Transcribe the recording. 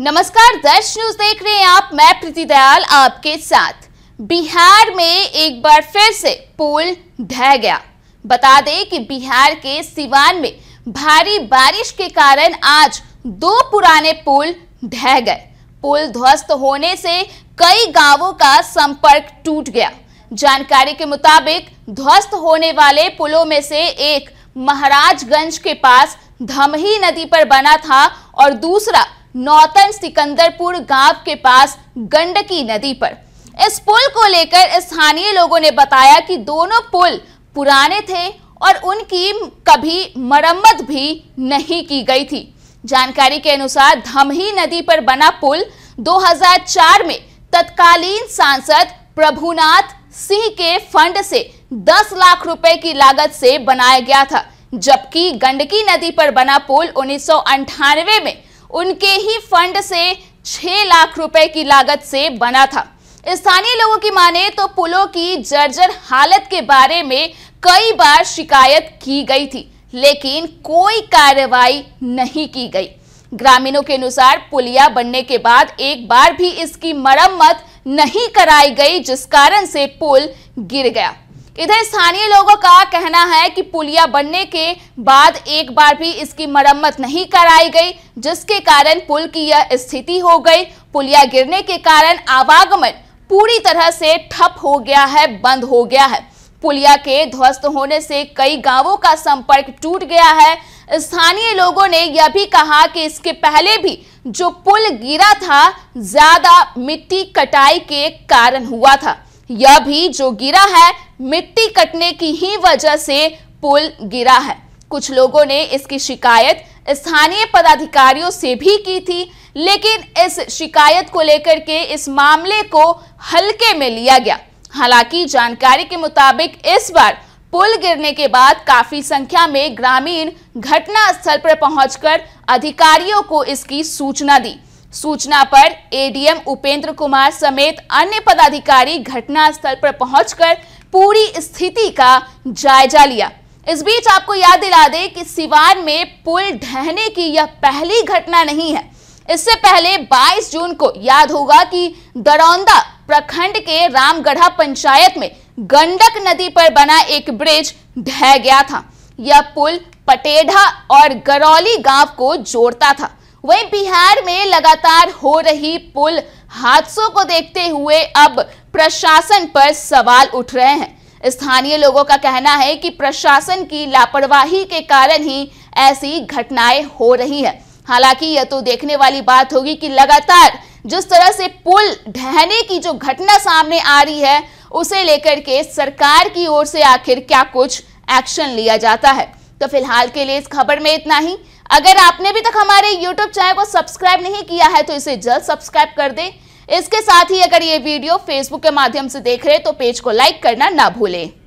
नमस्कार दर्श न्यूज देख रहे हैं आप मैं प्रीति दयाल आपके साथ बिहार में एक बार फिर से पुल ढह गया बता दें कि बिहार के सिवान में भारी बारिश के कारण आज दो पुराने पुल ढह गए पुल ध्वस्त होने से कई गांवों का संपर्क टूट गया जानकारी के मुताबिक ध्वस्त होने वाले पुलों में से एक महाराजगंज के पास धमही नदी पर बना था और दूसरा नौतन सिकंदरपुर गांव के पास गंडकी नदी पर इस पुल को लेकर स्थानीय लोगों ने बताया कि दोनों पुल पुराने थे और उनकी कभी मरम्मत भी नहीं की गई थी जानकारी के अनुसार धमही नदी पर बना पुल 2004 में तत्कालीन सांसद प्रभुनाथ सिंह के फंड से 10 लाख रुपए की लागत से बनाया गया था जबकि गंडकी नदी पर बना पुल उन्नीस में उनके ही फंड से छह लाख रुपए की लागत से बना था स्थानीय लोगों की माने तो पुलों की जर्जर हालत के बारे में कई बार शिकायत की गई थी लेकिन कोई कार्रवाई नहीं की गई ग्रामीणों के अनुसार पुलिया बनने के बाद एक बार भी इसकी मरम्मत नहीं कराई गई जिस कारण से पुल गिर गया इधर स्थानीय लोगों का कहना है कि पुलिया बनने के बाद एक बार भी इसकी मरम्मत नहीं कराई गई जिसके कारण पुल की यह स्थिति हो गई पुलिया गिरने के कारण आवागमन पूरी तरह से ठप हो गया है बंद हो गया है पुलिया के ध्वस्त होने से कई गांवों का संपर्क टूट गया है स्थानीय लोगों ने यह भी कहा कि इसके पहले भी जो पुल गिरा था ज्यादा मिट्टी कटाई के कारण हुआ था यह भी जो गिरा है मिट्टी कटने की ही वजह से पुल गिरा है कुछ लोगों ने इसकी शिकायत स्थानीय पदाधिकारियों से भी की थी लेकिन इस शिकायत को लेकर के इस मामले को हल्के में लिया गया हालांकि जानकारी के मुताबिक इस बार पुल गिरने के बाद काफी संख्या में ग्रामीण घटना स्थल पर पहुंचकर अधिकारियों को इसकी सूचना दी सूचना पर एडीएम उपेंद्र कुमार समेत अन्य पदाधिकारी घटनास्थल पर पहुंचकर पूरी स्थिति का जायजा लिया इस बीच आपको याद दिला दें कि सिवान में पुल ढहने की यह पहली घटना नहीं है इससे पहले 22 जून को याद होगा कि दरौंदा प्रखंड के रामगढ़ा पंचायत में गंडक नदी पर बना एक ब्रिज ढह गया था यह पुल पटेढ़ा और गरौली गांव को जोड़ता था वहीं बिहार में लगातार हो रही पुल हादसों को देखते हुए अब प्रशासन पर सवाल उठ रहे हैं स्थानीय लोगों का कहना है कि प्रशासन की लापरवाही के कारण ही ऐसी घटनाएं हो रही है हालांकि यह तो देखने वाली बात होगी कि लगातार जिस तरह से पुल ढहने की जो घटना सामने आ रही है उसे लेकर के सरकार की ओर से आखिर क्या कुछ एक्शन लिया जाता है तो फिलहाल के लिए इस खबर में इतना ही अगर आपने अभी तक हमारे यूट्यूब चैनल को सब्सक्राइब नहीं किया है तो इसे जल्द सब्सक्राइब कर दें इसके साथ ही अगर ये वीडियो फेसबुक के माध्यम से देख रहे तो पेज को लाइक करना ना भूलें